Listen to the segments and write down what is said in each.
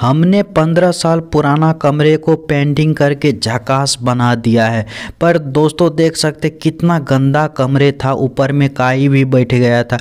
हमने पंद्रह साल पुराना कमरे को पेंटिंग करके झकास बना दिया है पर दोस्तों देख सकते कितना गंदा कमरे था ऊपर में काई भी बैठ गया था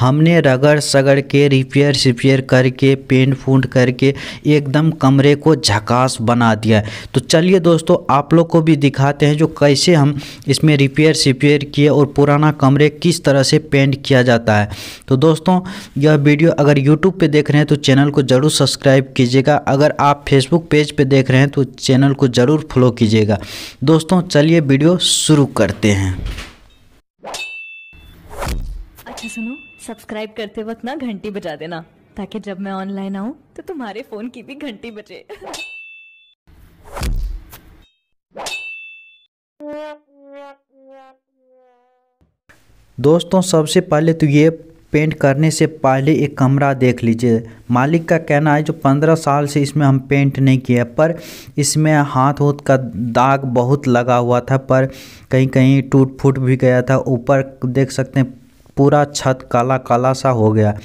हमने रगड़ सगड़ के रिपेयर सिपेयर करके पेंट फूंट करके एकदम कमरे को झकास बना दिया है तो चलिए दोस्तों आप लोग को भी दिखाते हैं जो कैसे हम इसमें रिपेयर सिपेयर किए और पुराना कमरे किस तरह से पेंट किया जाता है तो दोस्तों यह वीडियो अगर यूट्यूब पर देख रहे हैं तो चैनल को ज़रूर सब्सक्राइब कीजिए कीजिएगा अगर आप फेसबुक पेज पे देख रहे हैं तो चैनल को ज़रूर फॉलो कीजिएगा दोस्तों चलिए वीडियो शुरू करते हैं अच्छा सुनो सब्सक्राइब करते वक्त ना घंटी बजा देना ताकि जब मैं ऑनलाइन आऊँ तो तुम्हारे फ़ोन की भी घंटी बजे दोस्तों सबसे पहले तो ये पेंट करने से पहले एक कमरा देख लीजिए मालिक का कहना है जो पंद्रह साल से इसमें हम पेंट नहीं किया पर इसमें हाथ हूथ का दाग बहुत लगा हुआ था पर कहीं कहीं टूट फूट भी गया था ऊपर देख सकते हैं पूरा छत काला काला सा हो गया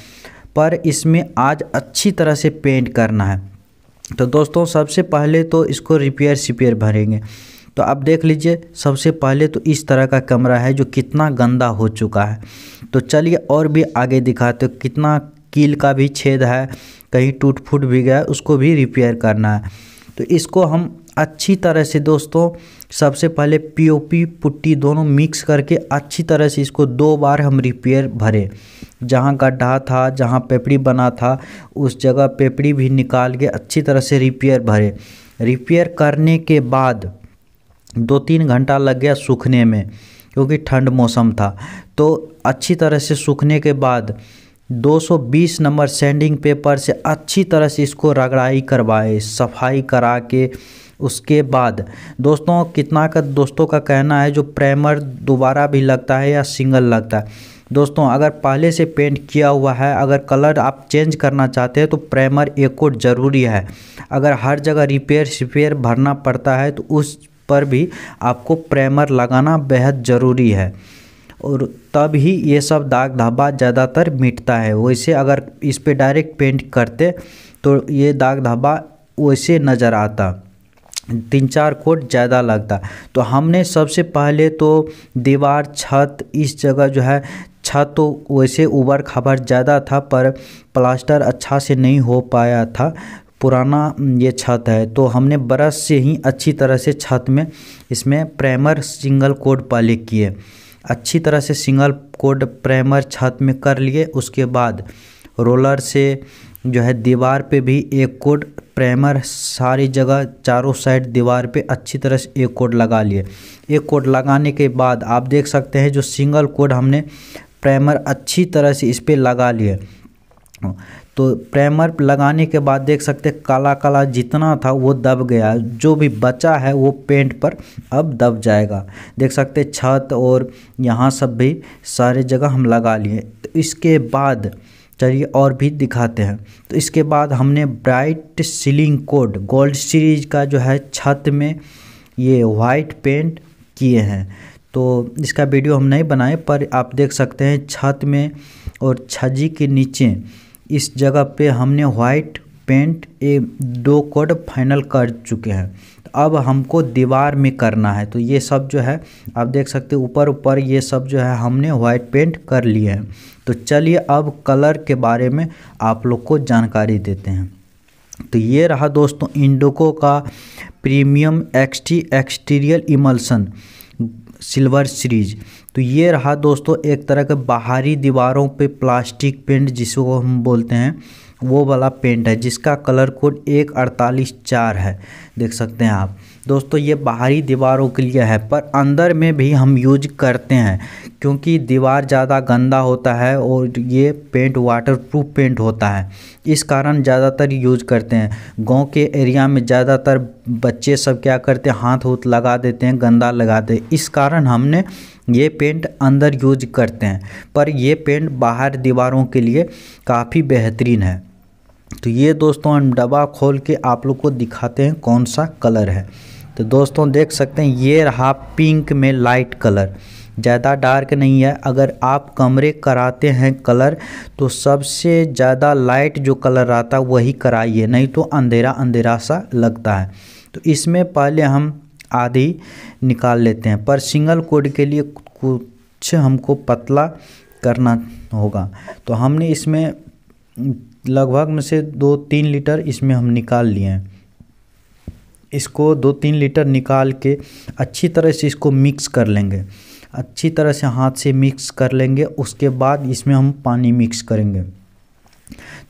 पर इसमें आज अच्छी तरह से पेंट करना है तो दोस्तों सबसे पहले तो इसको रिपेयर सिपेयर भरेंगे तो आप देख लीजिए सबसे पहले तो इस तरह का कमरा है जो कितना गंदा हो चुका है तो चलिए और भी आगे दिखाते हो कितना कील का भी छेद है कहीं टूट फूट भी गया उसको भी रिपेयर करना है तो इसको हम अच्छी तरह से दोस्तों सबसे पहले पीओपी पुट्टी दोनों मिक्स करके अच्छी तरह से इसको दो बार हम रिपेयर भरे जहाँ गड्ढा था जहाँ पेपड़ी बना था उस जगह पेपड़ी भी निकाल के अच्छी तरह से रिपेयर भरे रिपेयर करने के बाद दो तीन घंटा लग गया सूखने में क्योंकि ठंड मौसम था तो अच्छी तरह से सूखने के बाद 220 नंबर सेंडिंग पेपर से अच्छी तरह से इसको रगड़ाई करवाए सफाई करा के उसके बाद दोस्तों कितना का दोस्तों का कहना है जो प्राइमर दोबारा भी लगता है या सिंगल लगता है दोस्तों अगर पहले से पेंट किया हुआ है अगर कलर आप चेंज करना चाहते हैं तो प्राइमर एक कोट ज़रूरी है अगर हर जगह रिपेयर शिपेयर भरना पड़ता है तो उस पर भी आपको प्रेमर लगाना बेहद ज़रूरी है और तब ही ये सब दाग धब्बा ज़्यादातर मिटता है वैसे अगर इस पर पे डायरेक्ट पेंट करते तो ये दाग धब्बा वैसे नज़र आता तीन चार कोट ज़्यादा लगता तो हमने सबसे पहले तो दीवार छत इस जगह जो है छत तो वैसे उबर खबर ज़्यादा था पर प्लास्टर अच्छा से नहीं हो पाया था पुराना ये छत है तो हमने ब्रश से ही अच्छी तरह से छत में इसमें प्राइमर सिंगल कोड पहले किए अच्छी तरह से सिंगल कोड प्राइमर छत में कर लिए उसके बाद रोलर से जो है दीवार पे भी एक कोड प्राइमर सारी जगह चारों साइड दीवार पे अच्छी तरह से एक कोड लगा लिए एक कोड लगाने के बाद आप देख सकते हैं जो सिंगल कोड हमने प्राइमर अच्छी तरह से इस पर लगा लिए तो प्राइमर लगाने के बाद देख सकते काला काला जितना था वो दब गया जो भी बचा है वो पेंट पर अब दब जाएगा देख सकते छत और यहाँ सब भी सारे जगह हम लगा लिए तो इसके बाद चलिए और भी दिखाते हैं तो इसके बाद हमने bright ceiling code gold series का जो है छत में ये वाइट पेंट किए हैं तो इसका वीडियो हम नहीं बनाए पर आप देख सकते हैं छत में और छजी के नीचे इस जगह पे हमने वाइट पेंट ए दो कोड फाइनल कर चुके हैं तो अब हमको दीवार में करना है तो ये सब जो है आप देख सकते हैं ऊपर ऊपर ये सब जो है हमने वाइट पेंट कर लिए हैं तो चलिए अब कलर के बारे में आप लोग को जानकारी देते हैं तो ये रहा दोस्तों इंडोको का प्रीमियम एक्सटी एक्सटीरियर इमल्सन सिल्वर सीरीज तो ये रहा दोस्तों एक तरह के बाहरी दीवारों पे प्लास्टिक पेंट जिसको हम बोलते हैं वो वाला पेंट है जिसका कलर कोड एक अड़तालीस चार है देख सकते हैं आप दोस्तों ये बाहरी दीवारों के लिए है पर अंदर में भी हम यूज करते हैं क्योंकि दीवार ज़्यादा गंदा होता है और ये पेंट वाटर प्रूफ पेंट होता है इस कारण ज़्यादातर यूज करते हैं गांव के एरिया में ज़्यादातर बच्चे सब क्या करते हैं हाथ हूथ लगा देते हैं गंदा लगाते हैं इस कारण हमने ये पेंट अंदर यूज करते हैं पर ये पेंट बाहर दीवारों के लिए काफ़ी बेहतरीन है तो ये दोस्तों हम डब्बा खोल के आप लोग को दिखाते हैं कौन सा कलर है तो दोस्तों देख सकते हैं ये रहा पिंक में लाइट कलर ज़्यादा डार्क नहीं है अगर आप कमरे कराते हैं कलर तो सबसे ज़्यादा लाइट जो कलर रहता है वही कराइए नहीं तो अंधेरा अंधेरा सा लगता है तो इसमें पहले हम आधी निकाल लेते हैं पर सिंगल कोड के लिए कुछ हमको पतला करना होगा तो हमने इसमें लगभग में से दो तीन लीटर इसमें हम निकाल लिए हैं इसको दो तीन लीटर निकाल के अच्छी तरह से इसको मिक्स कर लेंगे अच्छी तरह से हाथ से मिक्स कर लेंगे उसके बाद इसमें हम पानी मिक्स करेंगे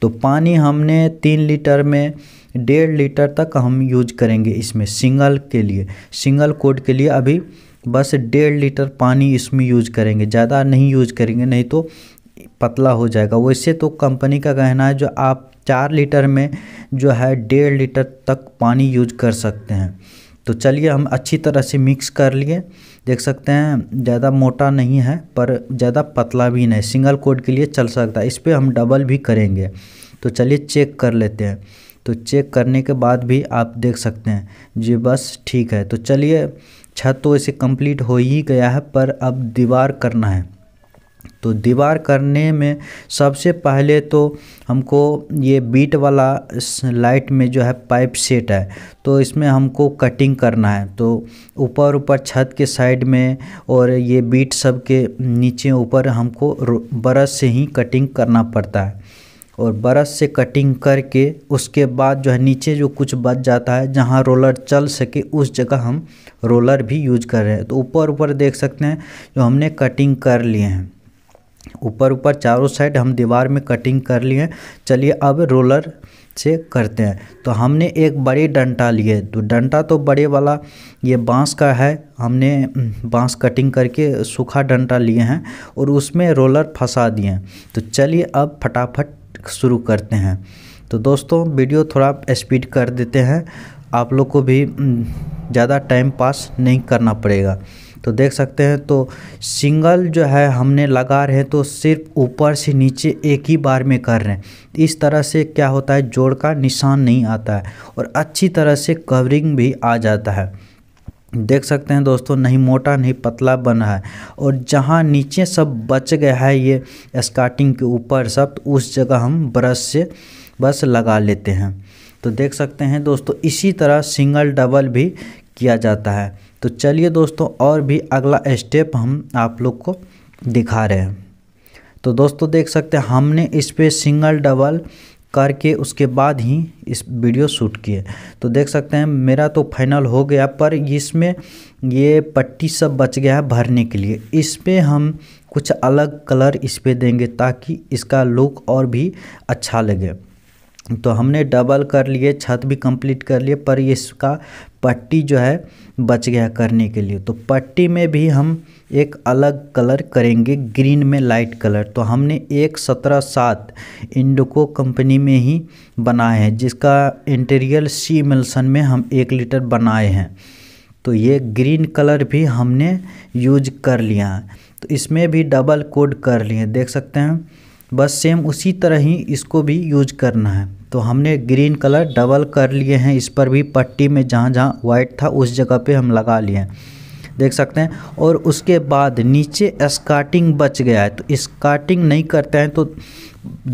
तो पानी हमने तीन लीटर में डेढ़ लीटर तक हम यूज करेंगे इसमें सिंगल के लिए सिंगल कोड के लिए अभी बस डेढ़ लीटर पानी इसमें यूज करेंगे ज़्यादा नहीं यूज करेंगे नहीं तो पतला हो जाएगा वैसे तो कंपनी का कहना है जो आप चार लीटर में जो है डेढ़ लीटर तक पानी यूज कर सकते हैं तो चलिए हम अच्छी तरह से मिक्स कर लिए देख सकते हैं ज़्यादा मोटा नहीं है पर ज़्यादा पतला भी नहीं सिंगल कोड के लिए चल सकता है इस पर हम डबल भी करेंगे तो चलिए चेक कर लेते हैं तो चेक करने के बाद भी आप देख सकते हैं जी बस ठीक है तो चलिए छत तो ऐसे कंप्लीट हो ही गया है पर अब दीवार करना है तो दीवार करने में सबसे पहले तो हमको ये बीट वाला लाइट में जो है पाइप सेट है तो इसमें हमको कटिंग करना है तो ऊपर ऊपर छत के साइड में और ये बीट सब के नीचे ऊपर हमको बरस से ही कटिंग करना पड़ता है और बरस से कटिंग करके उसके बाद जो है नीचे जो कुछ बच जाता है जहाँ रोलर चल सके उस जगह हम रोलर भी यूज कर रहे हैं तो ऊपर ऊपर देख सकते हैं जो हमने कटिंग कर लिए हैं ऊपर ऊपर चारों साइड हम दीवार में कटिंग कर लिए चलिए अब रोलर से करते हैं तो हमने एक बड़ी डंटा लिए तो डंटा तो बड़े वाला ये बांस का है हमने बांस कटिंग करके सूखा डंटा लिए हैं और उसमें रोलर फंसा दिए हैं तो चलिए अब फटाफट शुरू करते हैं तो दोस्तों वीडियो थोड़ा स्पीड कर देते हैं आप लोग को भी ज़्यादा टाइम पास नहीं करना पड़ेगा तो देख सकते हैं तो सिंगल जो है हमने लगा रहे हैं तो सिर्फ ऊपर से नीचे एक ही बार में कर रहे हैं इस तरह से क्या होता है जोड़ का निशान नहीं आता है और अच्छी तरह से कवरिंग भी आ जाता है देख सकते हैं दोस्तों नहीं मोटा नहीं पतला बना है और जहाँ नीचे सब बच गया है ये स्कार्टिंग के ऊपर सब तो उस जगह हम ब्रश से बस लगा लेते हैं तो देख सकते हैं दोस्तों इसी तरह सिंगल डबल भी किया जाता है तो चलिए दोस्तों और भी अगला स्टेप हम आप लोग को दिखा रहे हैं तो दोस्तों देख सकते हैं हमने इस पर सिंगल डबल करके उसके बाद ही इस वीडियो शूट किए तो देख सकते हैं मेरा तो फाइनल हो गया पर इसमें ये पट्टी सब बच गया है भरने के लिए इस पर हम कुछ अलग कलर इस पर देंगे ताकि इसका लुक और भी अच्छा लगे तो हमने डबल कर लिए छत भी कंप्लीट कर लिए पर इसका पट्टी जो है बच गया करने के लिए तो पट्टी में भी हम एक अलग कलर करेंगे ग्रीन में लाइट कलर तो हमने एक सत्रह सात इंडोको कंपनी में ही बनाए हैं जिसका इंटीरियर सी मिल्सन में हम एक लीटर बनाए हैं तो ये ग्रीन कलर भी हमने यूज कर लिया तो इसमें भी डबल कोड कर लिए देख सकते हैं बस सेम उसी तरह ही इसको भी यूज करना है तो हमने ग्रीन कलर डबल कर लिए हैं इस पर भी पट्टी में जहाँ जहाँ वाइट था उस जगह पे हम लगा लिए हैं देख सकते हैं और उसके बाद नीचे स्काटिंग बच गया है तो स्काटिंग नहीं करते हैं तो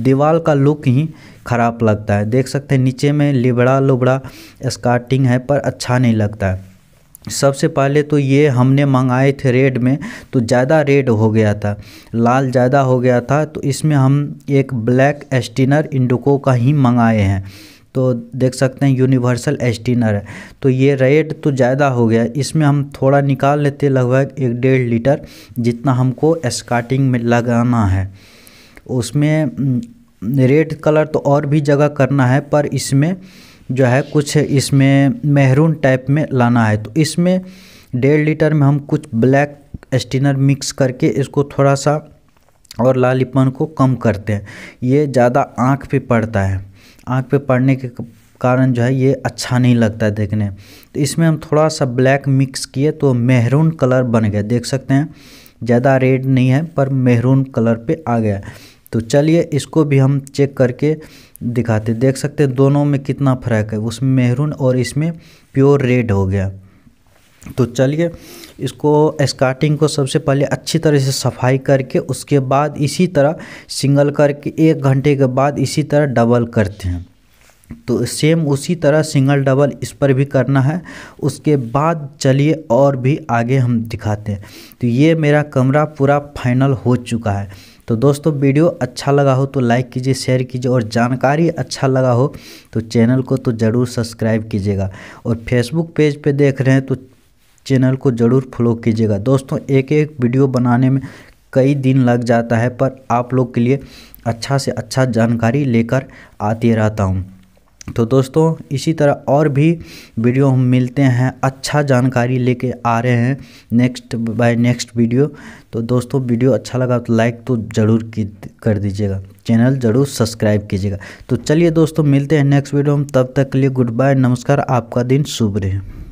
दीवार का लुक ही ख़राब लगता है देख सकते हैं नीचे में लिबड़ा लुबड़ा स्काटिंग है पर अच्छा नहीं लगता है सबसे पहले तो ये हमने मंगाए थे रेड में तो ज़्यादा रेड हो गया था लाल ज़्यादा हो गया था तो इसमें हम एक ब्लैक एस्टिनर इंडोको का ही मंगाए हैं तो देख सकते हैं यूनिवर्सल एस्टिनर है तो ये रेड तो ज़्यादा हो गया इसमें हम थोड़ा निकाल लेते लगभग एक डेढ़ लीटर जितना हमको स्काटिंग में लगाना है उसमें रेड कलर तो और भी जगह करना है पर इसमें जो है कुछ इसमें मेहरून टाइप में लाना है तो इसमें डेढ़ लीटर में हम कुछ ब्लैक स्टिनर मिक्स करके इसको थोड़ा सा और लालीपन को कम करते हैं ये ज़्यादा आँख पे पड़ता है आँख पे पड़ने के कारण जो है ये अच्छा नहीं लगता है देखने तो इसमें हम थोड़ा सा ब्लैक मिक्स किए तो मेहरून कलर बन गया देख सकते हैं ज़्यादा रेड नहीं है पर मेहरून कलर पे आ गया तो चलिए इसको भी हम चेक करके दिखाते देख सकते हैं दोनों में कितना फ़र्क है उसमें मेहरून और इसमें प्योर रेड हो गया तो चलिए इसको स्कार्टिंग को सबसे पहले अच्छी तरह से सफाई करके उसके बाद इसी तरह सिंगल करके एक घंटे के बाद इसी तरह डबल करते हैं तो सेम उसी तरह सिंगल डबल इस पर भी करना है उसके बाद चलिए और भी आगे हम दिखाते हैं तो ये मेरा कमरा पूरा फाइनल हो चुका है तो दोस्तों वीडियो अच्छा लगा हो तो लाइक कीजिए शेयर कीजिए और जानकारी अच्छा लगा हो तो चैनल को तो ज़रूर सब्सक्राइब कीजिएगा और फेसबुक पेज पे देख रहे हैं तो चैनल को ज़रूर फॉलो कीजिएगा दोस्तों एक एक वीडियो बनाने में कई दिन लग जाता है पर आप लोग के लिए अच्छा से अच्छा जानकारी लेकर आते रहता हूँ तो दोस्तों इसी तरह और भी वीडियो हम मिलते हैं अच्छा जानकारी लेके आ रहे हैं नेक्स्ट बाय नेक्स्ट वीडियो तो दोस्तों वीडियो अच्छा लगा तो लाइक तो ज़रूर कर दीजिएगा चैनल ज़रूर सब्सक्राइब कीजिएगा तो चलिए दोस्तों मिलते हैं नेक्स्ट वीडियो में तब तक के लिए गुड बाय नमस्कार आपका दिन शुभ रहे